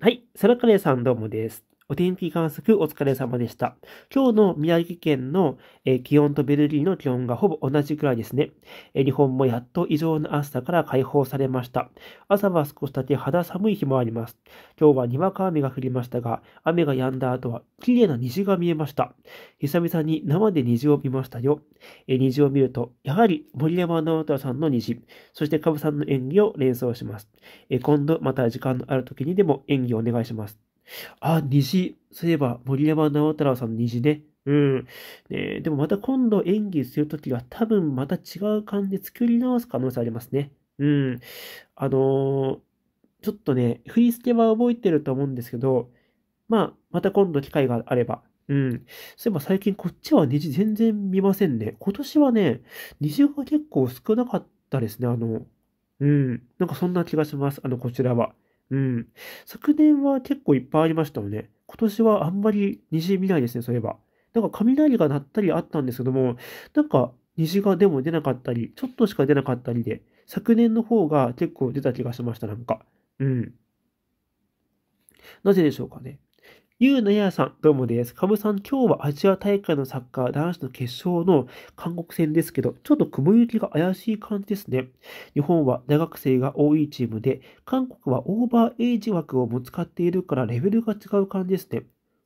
はい、サラカレーさんどうもです。お天気観測お疲れ様でした。今日の宮城県の、え気温とベルギーの気温がほぼ同じくらいですね、え日本もやっと異常な暑さから解放されました。朝は少しだけ肌寒い日もあります。今日はにわか雨が降りましたが、雨が止んだ後は綺麗な虹が見えました。久々に生で虹を見ましたよ。え虹を見ると、やはり森山直太さんの虹、そしてカブさんの演技を連想します。え今度また時間のある時にでも演技をお願いします。あ、虹。そういえば、森山直太朗さんの虹ね。うん。ね、でもまた今度演技するときは多分また違う感じで作り直す可能性ありますね。うん。あのー、ちょっとね、振り付けは覚えてると思うんですけど、まあ、また今度機会があれば。うん。そういえば最近こっちは虹全然見ませんね。今年はね、虹が結構少なかったですね。あの、うん。なんかそんな気がします。あの、こちらは。うん。昨年は結構いっぱいありましたよね。今年はあんまり虹見ないですね、そういえば。なんか雷が鳴ったりあったんですけども、なんか虹がでも出なかったり、ちょっとしか出なかったりで、昨年の方が結構出た気がしました、なんか。うん。なぜでしょうかね。ゆうなやさん、どうもです。かぶさん、今日はアジア大会のサッカー男子の決勝の韓国戦ですけど、ちょっと雲行きが怪しい感じですね。日本は大学生が多いチームで、韓国はオーバーエイジ枠をも使っているからレベルが違う感じですね。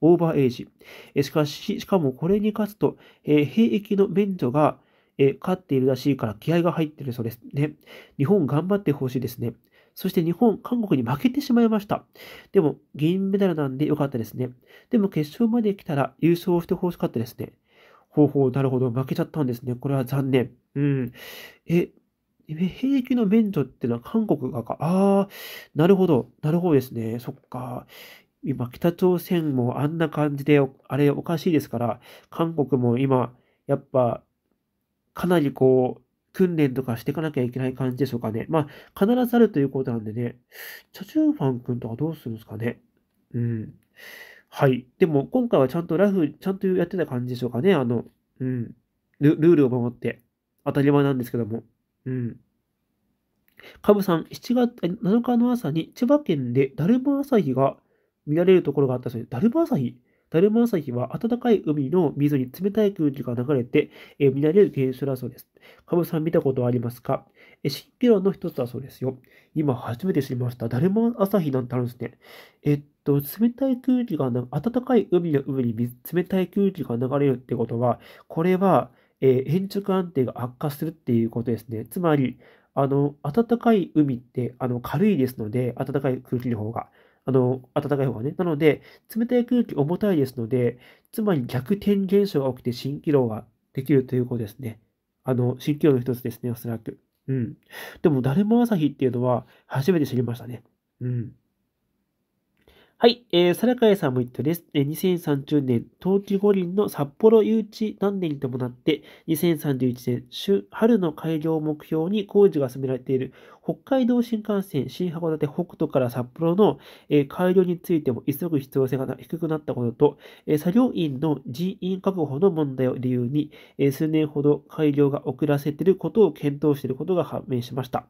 オーバーエイジ。えしかし、しかもこれに勝つと、えー、兵役の免除がえ勝っているらしいから気合が入ってるそうですね。日本頑張ってほしいですね。そして日本、韓国に負けてしまいました。でも、銀メダルなんで良かったですね。でも決勝まで来たら優勝してほしかったですね。ほうほう、なるほど、負けちゃったんですね。これは残念。うん。え、兵役の免除ってのは韓国がか。ああ、なるほど、なるほどですね。そっか。今、北朝鮮もあんな感じで、あれおかしいですから、韓国も今、やっぱ、かなりこう、訓練とかしていかなきゃいけない感じでしょうかね。まあ、必ずあるということなんでね、チャチューファン君とかどうするんですかね。うん。はい。でも、今回はちゃんとラフ、ちゃんとやってた感じでしょうかね。あの、うん。ルルールを守って。当たり前なんですけども。うん。カブさん、7月、7日の朝に千葉県でだるま朝日が見られるところがあったそうです。だるま朝日だるま朝日は暖かい海の溝に冷たい空気が流れて、えー、られる現象だそうです。カブさん見たことありますかえー、神秘論の一つだそうですよ。今初めて知りました。だるま朝日なんてあるんですね。えっと、冷たい空気が暖かい海の上に冷たい空気が流れるってことは、これは、えー、変直安定が悪化するっていうことですね。つまり、あの、暖かい海って、あの、軽いですので、暖かい空気の方が。あの、暖かい方がね。なので、冷たい空気重たいですので、つまり逆転現象が起きて蜃気楼ができるということですね。あの、蜃気楼の一つですね、おそらく。うん。でも、だるま朝日っていうのは初めて知りましたね。うん。はい、えー、サラカエさんも言ったです。えー、2030年、冬季五輪の札幌誘致何年に伴って、2031年春、春の開業を目標に工事が進められている北海道新幹線、新函館北斗から札幌の、え改良についても急ぐ必要性が低くなったことと、え作業員の人員確保の問題を理由に、え数年ほど改良が遅らせていることを検討していることが判明しました。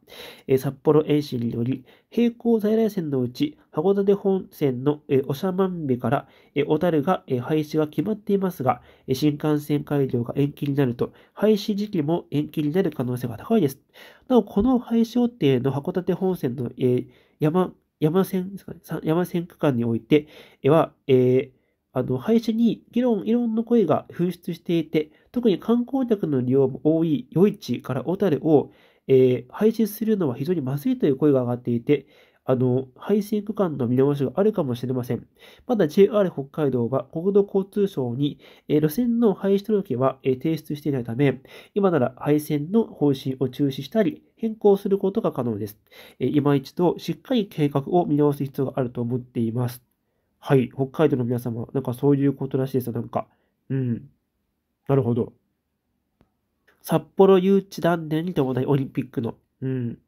え札幌延伸により、並行在来線のうち、函館本線の、え長万部から、え小樽が、え廃止が決まっていますが、え新幹線改良が延期になると、廃止時期も延期になる可能性が高いです。なお、この廃止予定の函館本線の、えー、山、山線ですかね、山線区間においては、えー、あの廃止に議論、ろ論の声が噴出していて、特に観光客の利用も多い余市から小樽を、えー、廃止するのは非常にまずいという声が上がっていて、あの、配信区間の見直しがあるかもしれません。まだ JR 北海道は国土交通省に、え路線の廃止届は、え提出していないため、今なら配線の方針を中止したり、変更することが可能です。え今一度しっかり計画を見直す必要があると思っています。はい、北海道の皆様、なんかそういうことらしいですよ、なんか。うん。なるほど。札幌誘致断念に伴いオリンピックの。うん。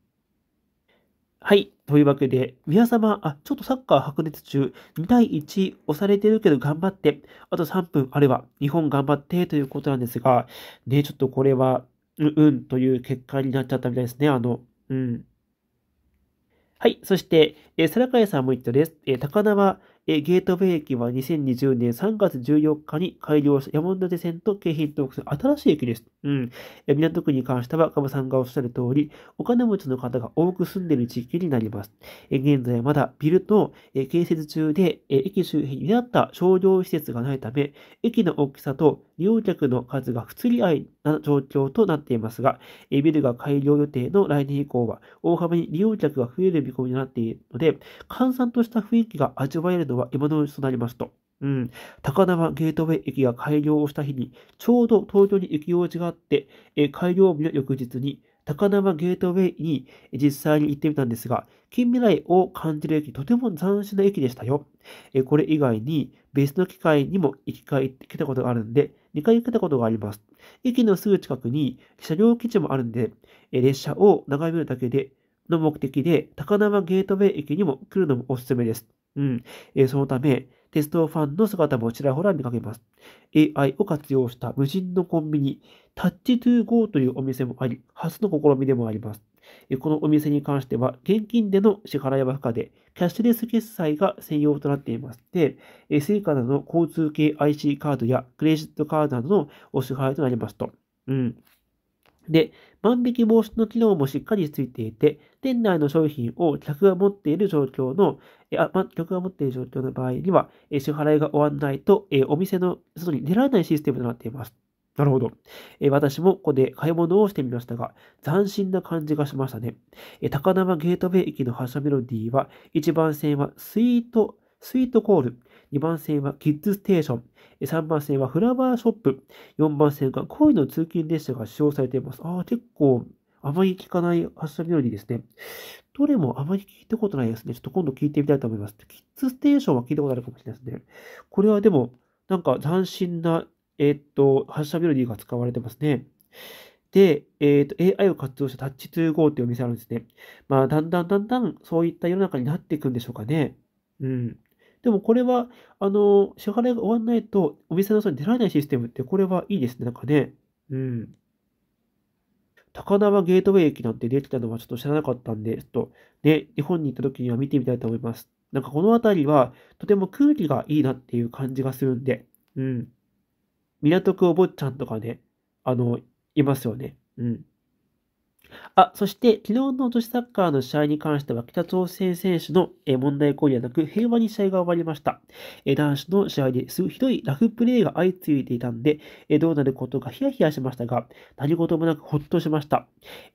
はい。というわけで、皆様、あ、ちょっとサッカー白熱中、2対1押されてるけど頑張って、あと3分あれば、日本頑張ってということなんですが、ね、ちょっとこれは、うんうんという結果になっちゃったみたいですね。あの、うん。はい。そして、えー、皿川さんも言ったです。えー、高輪、ゲートウェイ駅は2020年3月14日に開業した山手線と京浜東北線、新しい駅です。うん。港区に関しては、カブさんがおっしゃる通り、お金持ちの方が多く住んでいる地域になります。現在まだビルと建設中で、駅周辺になった商業施設がないため、駅の大きさと利用客の数が不釣り合いな状況となっていますが、ビルが開業予定の来年以降は、大幅に利用客が増える見込みになっているので、閑散とした雰囲気が味わえるのはは今のうちとなりますと。うん、高輪ゲートウェイ駅が開業をした日に、ちょうど東京に行き用事があって、え開業日の翌日に、高輪ゲートウェイに実際に行ってみたんですが、近未来を感じる駅、とても斬新な駅でしたよ。えこれ以外に、別の機会にも行きって来たことがあるんで、2回来たことがあります。駅のすぐ近くに車両基地もあるんで、え列車を眺めるだけで、の目的で、高輪ゲートウェイ駅にも来るのもおすすめです。うん。えそのため、鉄道ファンの姿もちらほら見かけます。AI を活用した無人のコンビニ、タッチトゥーゴーというお店もあり、初の試みでもあります。このお店に関しては、現金での支払いは不可で、キャッシュレス決済が専用となっていまして、成果などの交通系 IC カードやクレジットカードなどのお支払いとなりますと。うん。で、万引き防止の機能もしっかりついていて、店内の商品を客が持っている状況の、えあま、客が持っている状況の場合には、え支払いが終わらないと、えお店の外に出られないシステムとなっています。なるほど。え私もここで買い物をしてみましたが、斬新な感じがしましたね。え高輪ゲートウェイ駅の発車メロディーは、1番線はスイート、スイートコール。2番線はキッズステーション。3番線はフラワーショップ。4番線が恋の通勤列車が使用されています。ああ、結構、あまり聞かない発車料理ですね。どれもあまり聞いたことないですね。ちょっと今度聞いてみたいと思います。キッズステーションは聞いたことあるかもしれないですね。これはでも、なんか斬新な、えー、っと、発車メロディーが使われてますね。で、えっ、と、AI を活用したタッチ2ーっていうお店あるんですね。まあ、だんだんだんだんそういった世の中になっていくんでしょうかね。うん。でもこれは、あの、支払いが終わんないと、お店の外に出られないシステムって、これはいいですね、なんかね。うん。高輪ゲートウェイ駅なんてできたのはちょっと知らなかったんで、ちょっとね、日本に行った時には見てみたいと思います。なんかこの辺りはとても空気がいいなっていう感じがするんで、うん。港区お坊ちゃんとかね、あの、いますよね。うん。あ、そして、昨日の女子サッカーの試合に関しては、北朝鮮選手の問題行為ではなく、平和に試合が終わりました。男子の試合ですひどいラフプレーが相次いでいたんで、どうなることかヒヤヒヤしましたが、何事もなくほっとしました。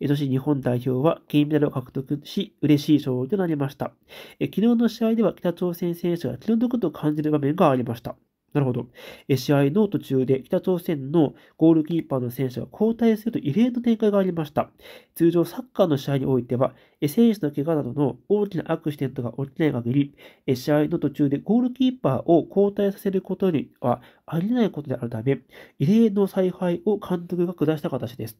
女子日本代表は金メダルを獲得し、嬉しい勝利となりました。昨日の試合では、北朝鮮選手が気の毒と感じる場面がありました。なるほど。試合の途中で北朝鮮のゴールキーパーの選手が交代すると異例の展開がありました。通常サッカーの試合においては、選手の怪我などの大きなアクシデントが起きない限り、試合の途中でゴールキーパーを交代させることにはありえないことであるため、異例の采配を監督が下した形です。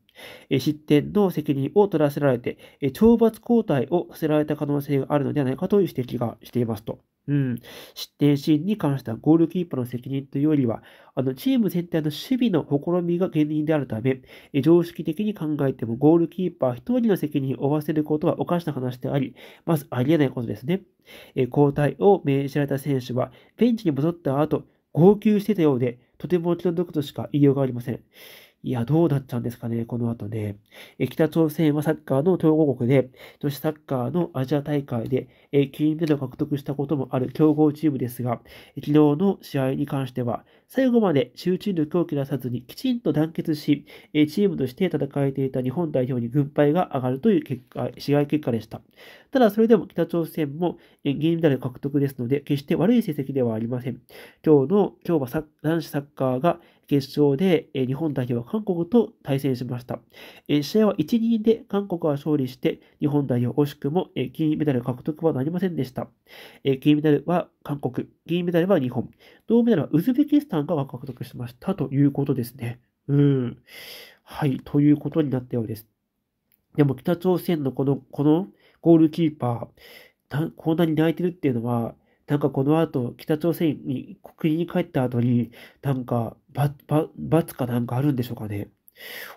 失点の責任を取らせられて、懲罰交代をさせられた可能性があるのではないかという指摘がしていますと。うん、失点シーンに関してはゴールキーパーの責任というよりは、あのチーム全体の守備の試みが原因であるため、常識的に考えてもゴールキーパー一人の責任を負わせることはおかしな話であり、まずありえないことですね。交代を命じられた選手は、ベンチに戻った後、号泣してたようで、とても気の毒としか言いようがありません。いや、どうなっちゃうんですかね、この後ね。北朝鮮はサッカーの強豪国で、女子サッカーのアジア大会で金メダルを獲得したこともある強豪チームですが、昨日の試合に関しては、最後まで集中力を切らさずにきちんと団結し、チームとして戦えていた日本代表に軍配が上がるという結果試合結果でした。ただ、それでも北朝鮮も銀メダル獲得ですので、決して悪い成績ではありません。今日の、今日は男子サッカーが決勝で日本代表は韓国と対戦しました。試合は1、2で韓国は勝利して、日本代表惜しくも金メダル獲得はなりませんでした。金メダルは韓国、銀メダルは日本、銅メダルはウズベキスタンが獲得しましたということですね。うん。はい、ということになったようです。でも北朝鮮のこの、このゴールキーパー、こんなに泣いてるっていうのは、なんかこの後、北朝鮮に、国に帰った後に、なんか、ば、ば、罰かなんかあるんでしょうかね。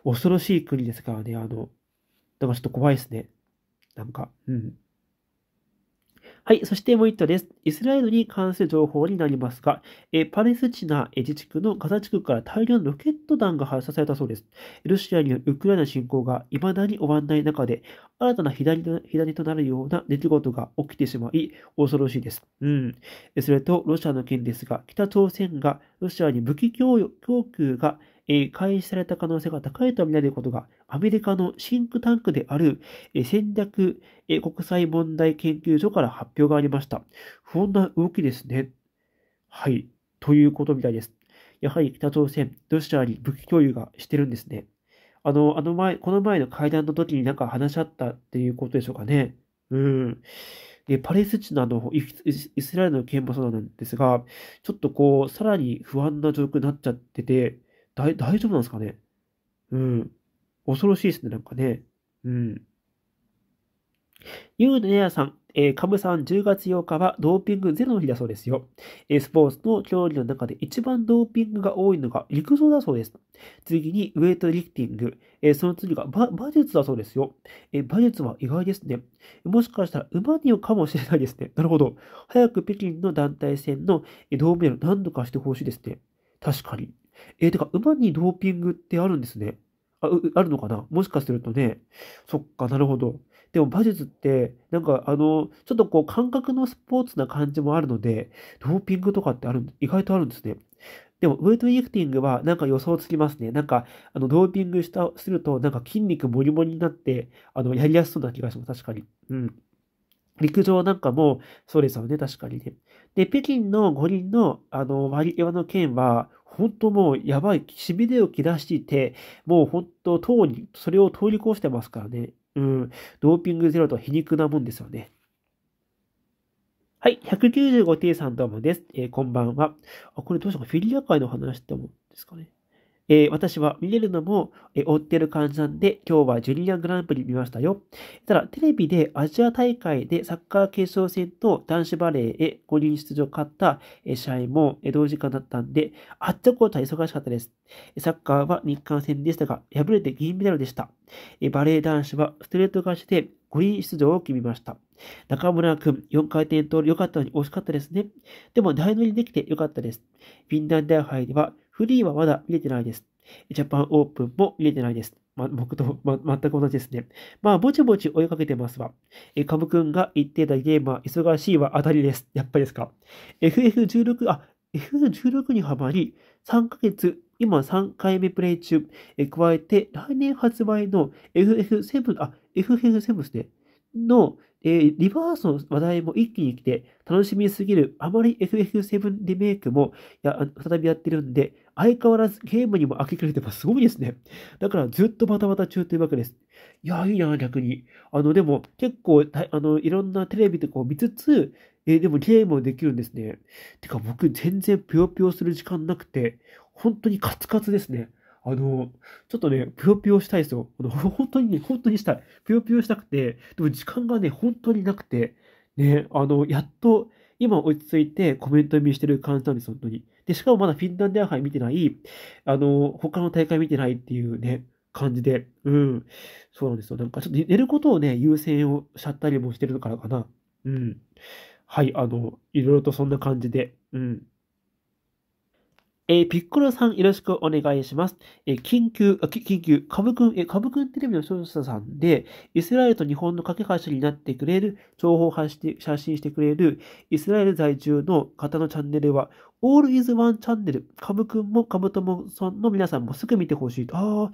恐ろしい国ですからね、あの、だからちょっと怖いですね。なんか、うん。はい、そしてもう一点です。イスラエルに関する情報になりますが、えパレスチナ自治区のガザ地区から大量のロケット弾が発射されたそうです。ロシアによるウクライナ侵攻が未だに終わらない中で、新たな左左となるような出来事が起きてしまい、恐ろしいです。うん。それと、ロシアの件ですが、北朝鮮がロシアに武器供与供給がえ開始された可能性が高いとみられることが、アメリカのシンクタンクである、え戦略、え国際問題研究所から発表がありました。不穏な動きですね。はい。ということみたいです。やはり北朝鮮、ロシアに武器共有がしてるんですね。あの、あの前、この前の会談の時になんか話し合ったっていうことでしょうかね。うん。で、パレスチナのイスラエルの件もそうなんですが、ちょっとこう、さらに不安な状況になっちゃってて、大丈夫なんですかねうん。恐ろしいですね、なんかね。うん。ユーネアさん、えー、カムさん10月8日はドーピングゼロの日だそうですよ。えー、スポーツの競技の中で一番ドーピングが多いのが陸上だそうです。次にウェイトリフティング。えー、その次が馬術だそうですよ。え馬術は意外ですね。もしかしたら馬によかもしれないですね。なるほど。早く北京の団体戦の銅メダル何度かしてほしいですね。確かに。えー、てか、馬にドーピングってあるんですね。あ、あるのかなもしかするとね。そっか、なるほど。でも馬術って、なんかあの、ちょっとこう感覚のスポーツな感じもあるので、ドーピングとかってある、意外とあるんですね。でも、ウェイトリフティングはなんか予想つきますね。なんか、あの、ドーピングした、すると、なんか筋肉もりもりになって、あの、やりやすそうな気がします。確かに。うん。陸上なんかも、そうですよね、確かにね。で、北京の五輪の、あの、割り際の件は、本当もうやばい、しびれを切らしていて、もう本当、うに、それを通り越してますからね。うん、ドーピングゼロと皮肉なもんですよね。はい、195 t さんどうもです。えー、こんばんは。あ、これどうしたかフィギュア界の話ってもんですかね。えー、私は見れるのも、えー、追ってる感じなんで、今日はジュニアグランプリ見ましたよ。ただ、テレビでアジア大会でサッカー決勝戦と男子バレーへ5人出場勝った、えー、試合も、え同時間だったんで、あっちゃこっち忙しかったです。サッカーは日韓戦でしたが、敗れて銀メダルでした。えバレー男子はストレート勝ちで5輪出場を決めました。中村くん、4回転通り良かったのに惜しかったですね。でも、台乗りできて良かったです。フィンランド杯では、フリーはまだ見れてないです。ジャパンオープンも見れてないです。ま、僕と、ま、全く同じですね。まあ、ぼちぼち追いかけてますわ。え、カブくんが言ってたゲームは忙しいは当たりです。やっぱりですか。FF16、あ、F16 にはまり、3ヶ月、今3回目プレイ中。え、加えて、来年発売の FF7、あ、FF7 ですね。の、えー、リバースの話題も一気に来て、楽しみすぎる、あまり FF7 リメイクも、や、再びやってるんで、相変わらずゲームにも明け暮れてます。すごいですね。だからずっとバタバタ中というわけです。いや、いいな、逆に。あの、でも結構、あの、いろんなテレビとかを見つつ、えでもゲームもできるんですね。てか僕全然ぷよぷよする時間なくて、本当にカツカツですね。あの、ちょっとね、ぷよぷよしたいですよ。本当にね、本当にしたい。ぷよぷよしたくて、でも時間がね、本当になくて、ね、あの、やっと、今落ち着いてコメント見してる感じなんです、本当に。で、しかもまだフィンランデア杯見てない、あの、他の大会見てないっていうね、感じで、うん。そうなんですよ。なんかちょっと寝ることをね、優先をしちゃったりもしてるからかな。うん。はい、あの、いろいろとそんな感じで、うん。えー、ピッコロさんよろしくお願いします。えー、緊急、あ、緊急、カブくん、えー、カブくんテレビの視聴者さんで、イスラエルと日本の架け橋になってくれる、情報発して写真してくれる、イスラエル在住の方のチャンネルは、オールイズワンチャンネル、カブくんもカブともさんの皆さんもすぐ見てほしいと。ああ、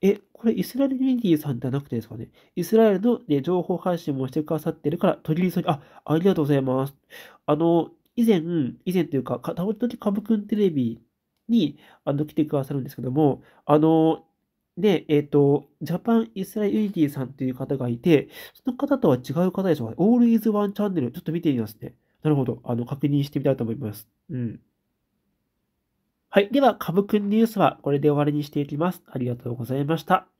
え、これイスラエルユニティさんじゃなくてですかね。イスラエルの、ね、情報配信もしてくださってるから、取り急ぎ、あ、ありがとうございます。あの、以前、以前というか、たぶんときカブくんテレビにあの来てくださるんですけども、あの、で、えっ、ー、と、ジャパン・イスラエル・ユニティさんっていう方がいて、その方とは違う方でしょうか。オール・イズ・ワン・チャンネル、ちょっと見てみますね。なるほど。あの、確認してみたいと思います。うん。はい。では、株くんニュースはこれで終わりにしていきます。ありがとうございました。